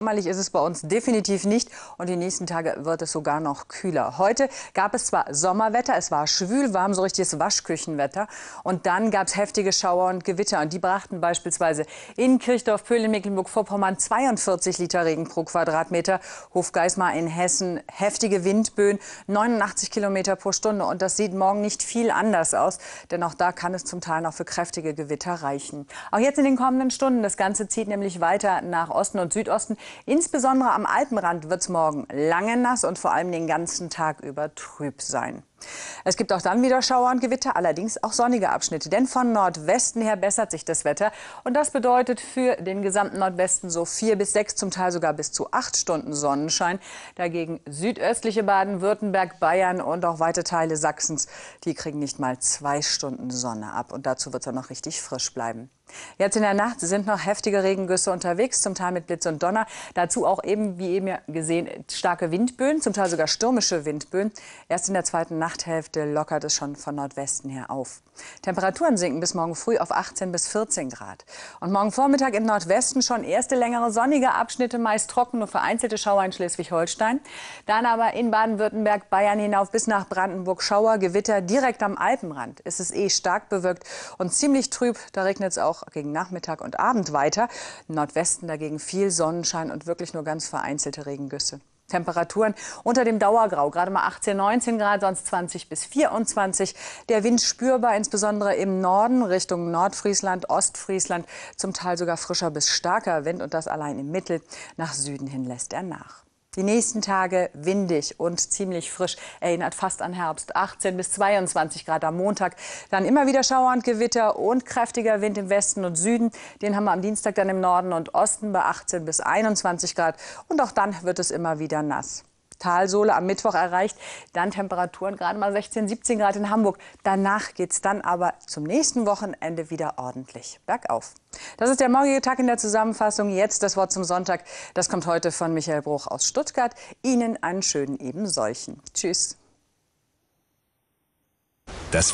Sommerlich ist es bei uns definitiv nicht und die nächsten Tage wird es sogar noch kühler. Heute gab es zwar Sommerwetter, es war schwül warm, so richtiges Waschküchenwetter und dann gab es heftige Schauer und Gewitter und die brachten beispielsweise in Kirchdorf-Pöhl in Mecklenburg-Vorpommern 42 Liter Regen pro Quadratmeter, Hofgeismar in Hessen heftige Windböen 89 Kilometer pro Stunde und das sieht morgen nicht viel anders aus, denn auch da kann es zum Teil noch für kräftige Gewitter reichen. Auch jetzt in den kommenden Stunden, das Ganze zieht nämlich weiter nach Osten und Südosten. Insbesondere am Alpenrand wird es morgen lange nass und vor allem den ganzen Tag über trüb sein. Es gibt auch dann wieder Schauer und Gewitter, allerdings auch sonnige Abschnitte. Denn von Nordwesten her bessert sich das Wetter. Und das bedeutet für den gesamten Nordwesten so vier bis sechs, zum Teil sogar bis zu acht Stunden Sonnenschein. Dagegen südöstliche Baden-Württemberg, Bayern und auch weite Teile Sachsens, die kriegen nicht mal zwei Stunden Sonne ab. Und dazu wird es dann noch richtig frisch bleiben. Jetzt in der Nacht sind noch heftige Regengüsse unterwegs, zum Teil mit Blitz und Donner. Dazu auch eben, wie eben gesehen, starke Windböen, zum Teil sogar stürmische Windböen. Erst in der zweiten Nachthälfte lockert es schon von Nordwesten her auf. Temperaturen sinken bis morgen früh auf 18 bis 14 Grad. Und morgen Vormittag im Nordwesten schon erste längere sonnige Abschnitte, meist trocken, nur vereinzelte Schauer in Schleswig-Holstein. Dann aber in Baden-Württemberg, Bayern hinauf bis nach Brandenburg Schauer, Gewitter direkt am Alpenrand. Es ist eh stark bewirkt und ziemlich trüb, da regnet es auch auch gegen Nachmittag und Abend weiter. Im Nordwesten dagegen viel Sonnenschein und wirklich nur ganz vereinzelte Regengüsse. Temperaturen unter dem Dauergrau, gerade mal 18, 19 Grad, sonst 20 bis 24. Der Wind spürbar, insbesondere im Norden, Richtung Nordfriesland, Ostfriesland, zum Teil sogar frischer bis starker Wind und das allein im Mittel. Nach Süden hin lässt er nach. Die nächsten Tage windig und ziemlich frisch, erinnert fast an Herbst. 18 bis 22 Grad am Montag. Dann immer wieder Schauer und Gewitter und kräftiger Wind im Westen und Süden. Den haben wir am Dienstag dann im Norden und Osten bei 18 bis 21 Grad. Und auch dann wird es immer wieder nass. Talsohle am Mittwoch erreicht. Dann Temperaturen gerade mal 16, 17 Grad in Hamburg. Danach geht es dann aber zum nächsten Wochenende wieder ordentlich bergauf. Das ist der morgige Tag in der Zusammenfassung. Jetzt das Wort zum Sonntag. Das kommt heute von Michael Bruch aus Stuttgart. Ihnen einen schönen eben solchen. Tschüss. Das